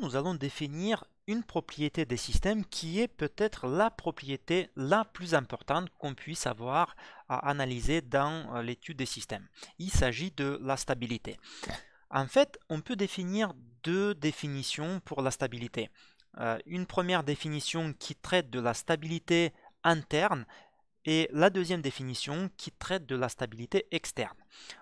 nous allons définir une propriété des systèmes qui est peut-être la propriété la plus importante qu'on puisse avoir à analyser dans euh, l'étude des systèmes. Il s'agit de la stabilité. En fait, on peut définir deux définitions pour la stabilité. Euh, une première définition qui traite de la stabilité interne et la deuxième définition qui traite de la stabilité externe.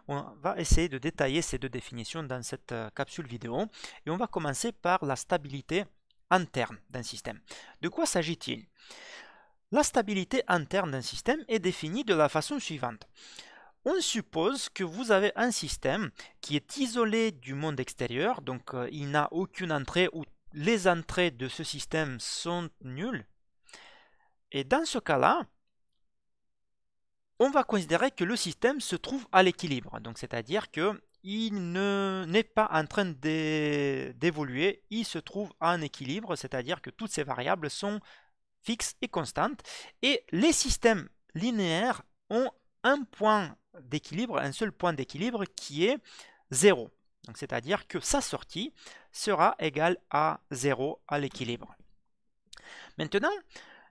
On va essayer de détailler ces deux définitions dans cette euh, capsule vidéo et on va commencer par la stabilité interne d'un système. De quoi s'agit-il La stabilité interne d'un système est définie de la façon suivante. On suppose que vous avez un système qui est isolé du monde extérieur, donc euh, il n'a aucune entrée ou les entrées de ce système sont nulles. Et dans ce cas-là, on va considérer que le système se trouve à l'équilibre. Donc c'est-à-dire que il n'est pas en train d'évoluer, il se trouve à un équilibre, c'est-à-dire que toutes ces variables sont fixes et constantes. Et les systèmes linéaires ont un point d'équilibre, un seul point d'équilibre qui est 0. C'est-à-dire que sa sortie sera égale à 0 à l'équilibre. Maintenant,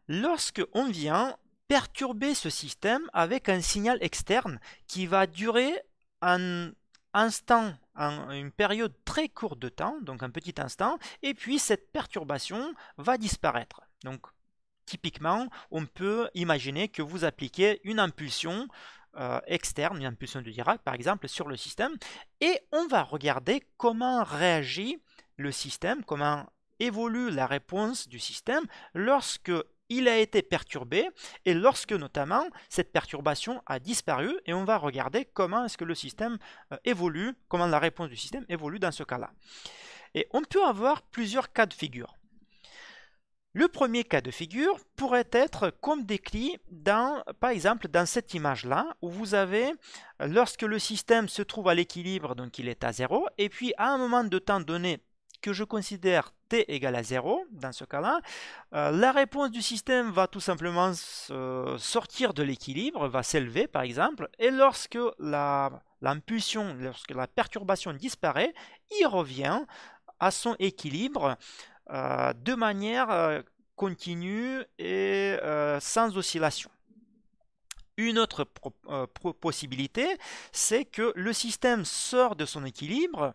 lorsque on vient perturber ce système avec un signal externe qui va durer un instant, une période très courte de temps, donc un petit instant, et puis cette perturbation va disparaître. Donc typiquement, on peut imaginer que vous appliquez une impulsion euh, externe, une impulsion de Dirac par exemple, sur le système, et on va regarder comment réagit le système, comment évolue la réponse du système lorsque il a été perturbé et lorsque notamment cette perturbation a disparu et on va regarder comment est-ce que le système euh, évolue, comment la réponse du système évolue dans ce cas-là. Et on peut avoir plusieurs cas de figure. Le premier cas de figure pourrait être comme décrit dans, par exemple, dans cette image-là, où vous avez, lorsque le système se trouve à l'équilibre, donc il est à zéro, et puis à un moment de temps donné que je considère t égale à 0, dans ce cas-là, euh, la réponse du système va tout simplement sortir de l'équilibre, va s'élever par exemple, et lorsque l'impulsion, lorsque la perturbation disparaît, il revient à son équilibre euh, de manière euh, continue et sans oscillation. Une autre possibilité, c'est que le système sort de son équilibre,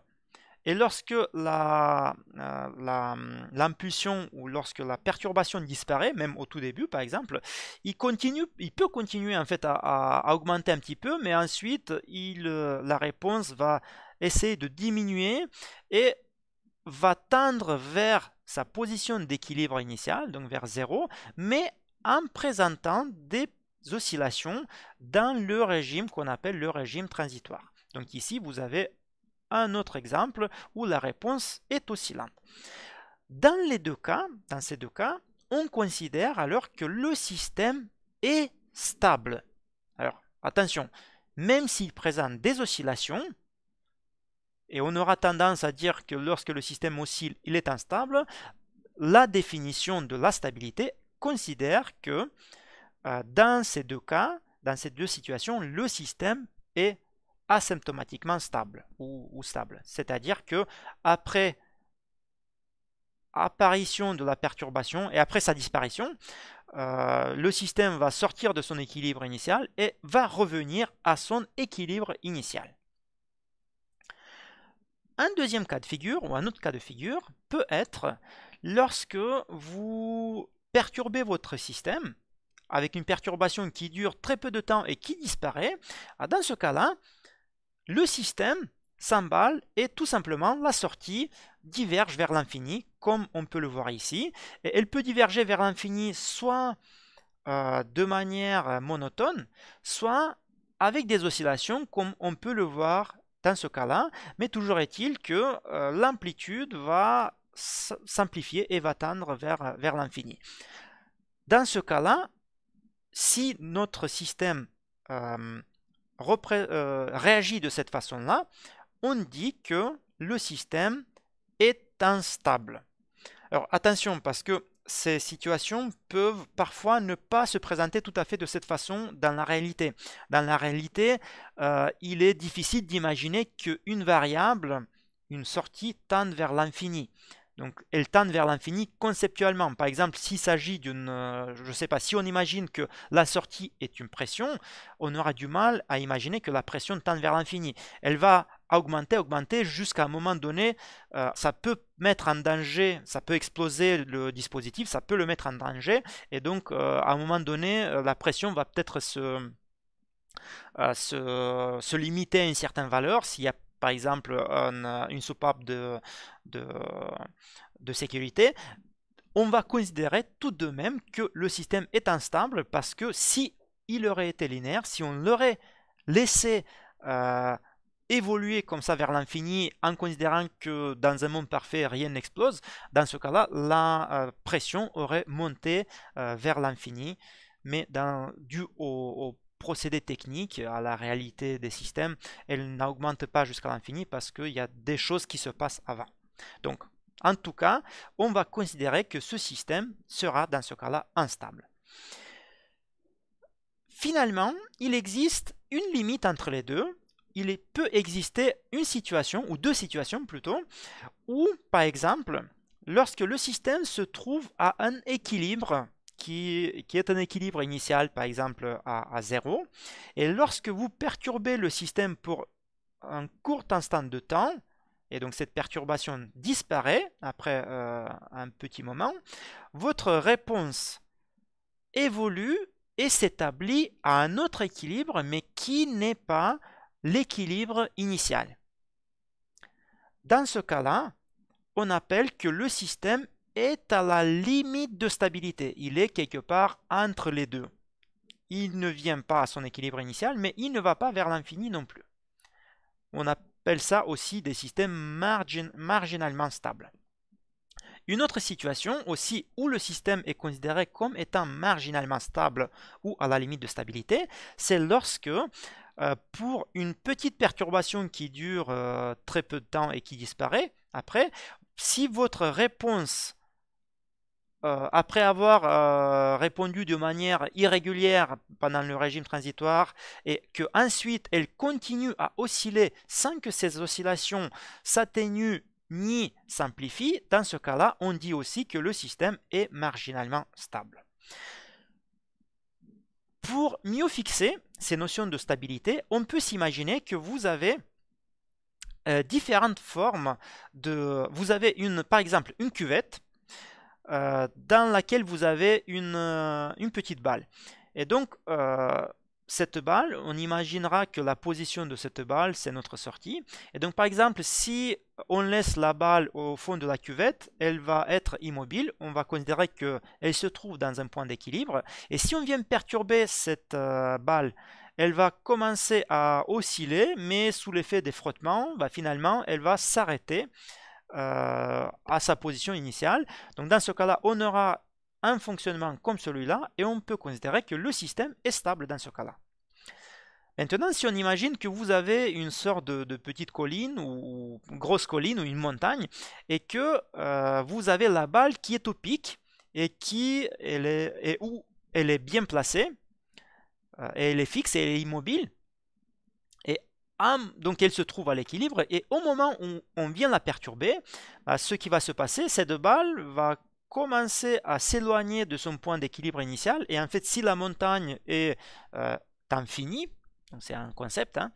et lorsque euh, hum, l'impulsion la, la, ou lorsque la perturbation disparaît, même au tout début par exemple, il, continue, il peut continuer en fait à, augmenter un petit peu, mais ensuite il, euh, la réponse va essayer de diminuer et va tendre vers sa position d'équilibre initial, donc vers zéro, mais en présentant des oscillations dans le régime qu'on appelle le régime transitoire. Donc ici, vous avez un autre exemple où la réponse est oscillante. Dans les deux cas, dans ces deux cas, on considère alors que le système est stable. Alors, attention, même s'il présente des oscillations, et on aura tendance à dire que lorsque le système oscille, il est instable, la définition de la stabilité considère que euh, dans ces deux cas, dans ces deux situations, le système est asymptomatiquement stable ou, stable. C'est-à-dire que après apparition de la perturbation et après sa disparition, euh, le système va sortir de son équilibre initial et va revenir à son équilibre initial. Un deuxième cas de figure, ou un autre cas de figure, peut être lorsque vous perturbez votre système avec une perturbation qui dure très peu de temps et qui disparaît. Ah, dans ce cas-là, le système s'emballe et tout simplement la sortie diverge vers l'infini, comme on peut le voir ici. Et elle peut diverger vers l'infini soit euh, de manière monotone, soit avec des oscillations, comme on peut le voir dans ce cas-là. Mais toujours est-il que euh, l'amplitude va s'amplifier et va tendre vers, vers l'infini. Dans ce cas-là, si notre système euh, euh, réagit de cette façon-là, on dit que le système est instable. Alors attention parce que ces situations peuvent parfois ne pas se présenter tout à fait de cette façon dans la réalité. Dans la réalité, euh, il est difficile d'imaginer qu'une variable, une sortie, tende vers l'infini. Donc elle tend vers l'infini conceptuellement. Par exemple, s'il s'agit d'une, je euh, je sais pas, si on imagine que la sortie est une pression, on aura du mal à imaginer que la pression tend vers l'infini. Elle va augmenter, augmenter jusqu'à un moment donné, euh, ça peut mettre en danger, ça peut exploser le dispositif, ça peut le mettre en danger, et donc euh, à un moment donné, la pression va peut-être se, se, limiter à une certaine valeur s'il n'y a par exemple euh, une soupape de, sécurité, on va considérer tout de même que le système est instable parce que si il aurait été linéaire, si on l'aurait laissé euh, évoluer comme ça vers l'infini en considérant que dans un monde parfait rien n'explose, dans ce cas-là, la euh, pression aurait monté vers l'infini, mais dans, dû au procédé technique, à la réalité des systèmes, elle n'augmente pas jusqu'à l'infini parce qu'il y a des choses qui se passent avant. Donc, en tout cas, on va considérer que ce système sera dans ce cas-là instable. Finalement, il existe une limite entre les deux. Il peut exister une situation, ou deux situations plutôt, où, par exemple, lorsque le système se trouve à un équilibre qui, est un équilibre initial, par exemple à, 0. Et lorsque vous perturbez le système pour un court instant de temps, et donc cette perturbation disparaît après euh, un petit moment, votre réponse évolue et s'établit à un autre équilibre, mais qui n'est pas l'équilibre initial. Dans ce cas-là, on appelle que le système est à la limite de stabilité. Il est quelque part entre les deux. Il ne vient pas à son équilibre initial, mais il ne va pas vers l'infini non plus. On appelle ça aussi des systèmes marginalement stables. Une autre situation aussi où le système est considéré comme étant marginalement stable ou à la limite de stabilité, c'est lorsque euh, pour une petite perturbation qui dure euh, très peu de temps et qui disparaît après, si votre réponse euh, après avoir euh, répondu de manière irrégulière pendant le régime transitoire et que ensuite elle continue à osciller sans que ces oscillations s'atténuent ni s'amplifient, dans ce cas-là, on dit aussi que le système est marginalement stable. Pour mieux fixer ces notions de stabilité, on peut s'imaginer que vous avez euh, différentes formes de... Vous avez une, par exemple une cuvette euh, dans laquelle vous avez une, euh, petite balle. Et donc, euh, cette balle, on imaginera que la position de cette balle, c'est notre sortie. Et donc, par exemple, si on laisse la balle au fond de la cuvette, elle va être immobile. On va considérer qu'elle se trouve dans un point d'équilibre. Et si on vient perturber cette balle, elle va commencer à osciller, mais sous l'effet des frottements, bah, finalement, elle va s'arrêter euh, à sa position initiale. Donc dans ce cas-là, on aura un fonctionnement comme celui-là et on peut considérer que le système est stable dans ce cas-là. Maintenant, si on imagine que vous avez une sorte de, petite colline ou, grosse colline ou une montagne et que euh, vous avez la balle qui est au pic et qui elle est, où elle est bien placée, euh, et elle est fixe et elle est immobile, donc elle se trouve à l'équilibre, et au moment où on vient la perturber, bah, ce qui va se passer, cette balle va commencer à s'éloigner de son point d'équilibre initial, et en fait, si la montagne est infinie, euh, c'est un concept, hein,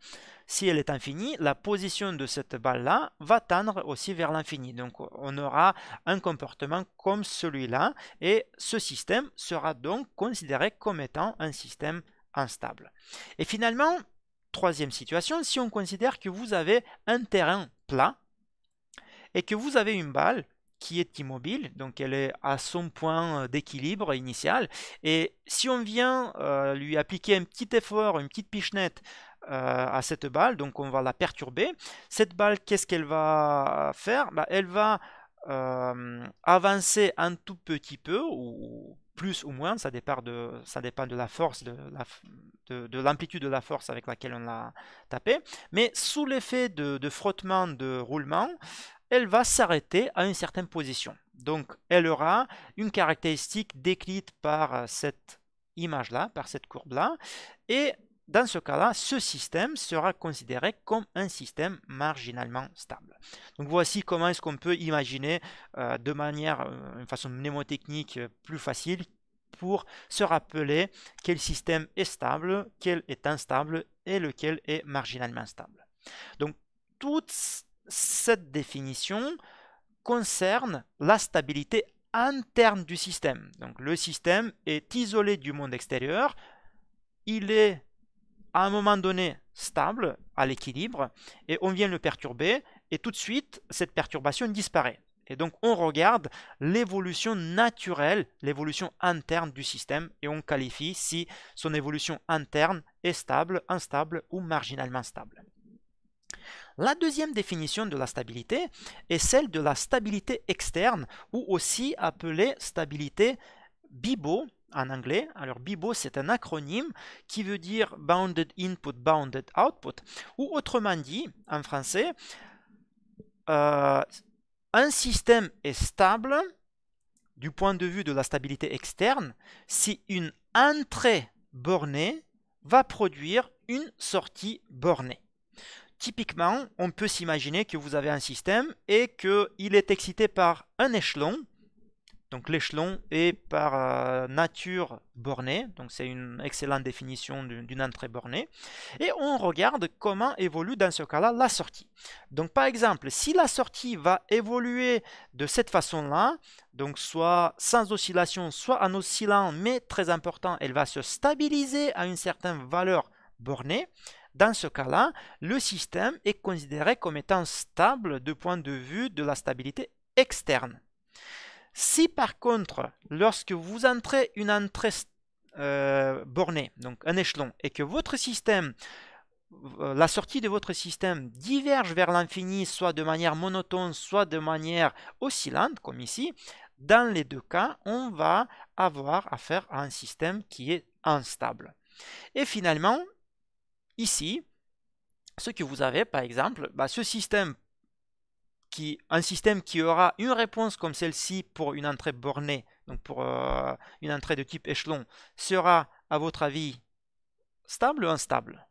si elle est infinie, la position de cette balle-là va tendre aussi vers l'infini. Donc on aura un comportement comme celui-là, et ce système sera donc considéré comme étant un système instable. Et finalement, troisième situation, si on considère que vous avez un terrain plat et que vous avez une balle qui est immobile, donc elle est à son point euh, d'équilibre initial, et si on vient euh, lui appliquer un petit effort, une petite pichenette euh, à cette balle, donc on va la perturber, cette balle, qu'est-ce qu'elle va faire bah, Elle va avancer un tout petit peu, ou plus ou moins, ça dépend de, ça dépend de la force de la, de, l'amplitude de la force avec laquelle on l'a tapé, mais sous l'effet de, frottement, de roulement, elle va s'arrêter à une certaine position. Donc elle aura une caractéristique décrite par cette image-là, par cette courbe-là, et dans ce cas-là, ce système sera considéré comme un système marginalement stable. Donc voici comment est-ce qu'on peut imaginer euh, de manière, euh, une façon mnémotechnique euh, plus facile, pour se rappeler quel système est stable, quel est instable et lequel est marginalement stable. Donc toute cette définition concerne la stabilité interne du système. Donc le système est isolé du monde extérieur, il est à un moment donné stable, à l'équilibre, et on vient le perturber, et tout de suite, cette perturbation disparaît. Et donc on regarde l'évolution naturelle, l'évolution interne du système et on qualifie si son évolution interne est stable, instable ou marginalement stable. La deuxième définition de la stabilité est celle de la stabilité externe ou aussi appelée stabilité BIBO en anglais. Alors BIBO c'est un acronyme qui veut dire Bounded Input, Bounded Output ou autrement dit en français euh, un système est stable du point de vue de la stabilité externe si une entrée bornée va produire une sortie bornée. Typiquement, on peut s'imaginer que vous avez un système et qu'il est excité par un échelon donc l'échelon est par euh, nature borné, donc c'est une excellente définition d'une entrée bornée. Et on regarde comment évolue dans ce cas-là la sortie. Donc par exemple, si la sortie va évoluer de cette façon-là, donc soit sans oscillation, soit en oscillant, mais très important, elle va se stabiliser à une certaine valeur bornée, dans ce cas-là, le système est considéré comme étant stable du point de vue de la stabilité externe. Si par contre, lorsque vous entrez une entrée euh, bornée, donc un échelon, et que votre système, euh, la sortie de votre système diverge vers l'infini, soit de manière monotone, soit de manière oscillante, comme ici, dans les deux cas, on va avoir affaire à un système qui est instable. Et finalement, ici, ce que vous avez, par exemple, bah, ce système un système qui aura une réponse comme celle-ci pour une entrée bornée, donc pour euh, une entrée de type échelon, sera, à votre avis, stable ou instable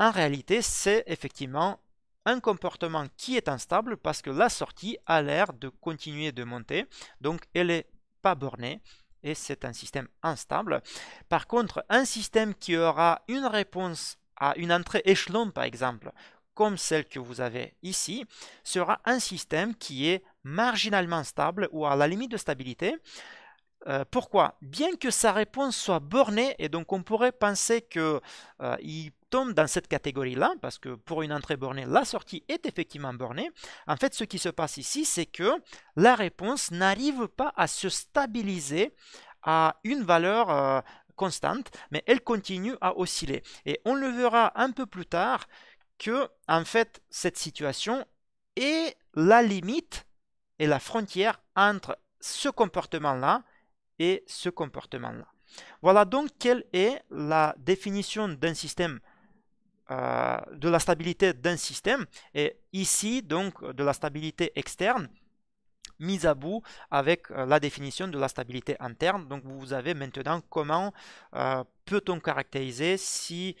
En réalité, c'est effectivement un comportement qui est instable parce que la sortie a l'air de continuer de monter, donc elle n'est pas bornée et c'est un système instable. Par contre, un système qui aura une réponse à une entrée échelon par exemple, comme celle que vous avez ici, sera un système qui est marginalement stable ou à la limite de stabilité. Euh, pourquoi Bien que sa réponse soit bornée, et donc on pourrait penser qu'il euh, il tombe dans cette catégorie-là, parce que pour une entrée bornée, la sortie est effectivement bornée. En fait, ce qui se passe ici, c'est que la réponse n'arrive pas à se stabiliser à une valeur euh, constante, mais elle continue à osciller. Et on le verra un peu plus tard, que, en fait, cette situation est la limite et la frontière entre ce comportement-là et ce comportement-là. Voilà donc quelle est la définition d'un système, euh, de la stabilité d'un système, et ici donc de la stabilité externe, mise à bout avec euh, la définition de la stabilité interne. Donc vous avez maintenant comment euh, peut-on caractériser si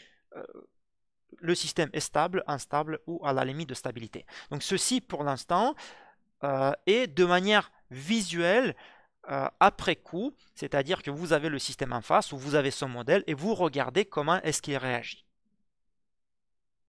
le système est stable, instable ou à la limite de stabilité. Donc ceci pour l'instant euh, est de manière visuelle euh, après coup, c'est-à-dire que vous avez le système en face ou vous avez son modèle et vous regardez comment est-ce qu'il réagit.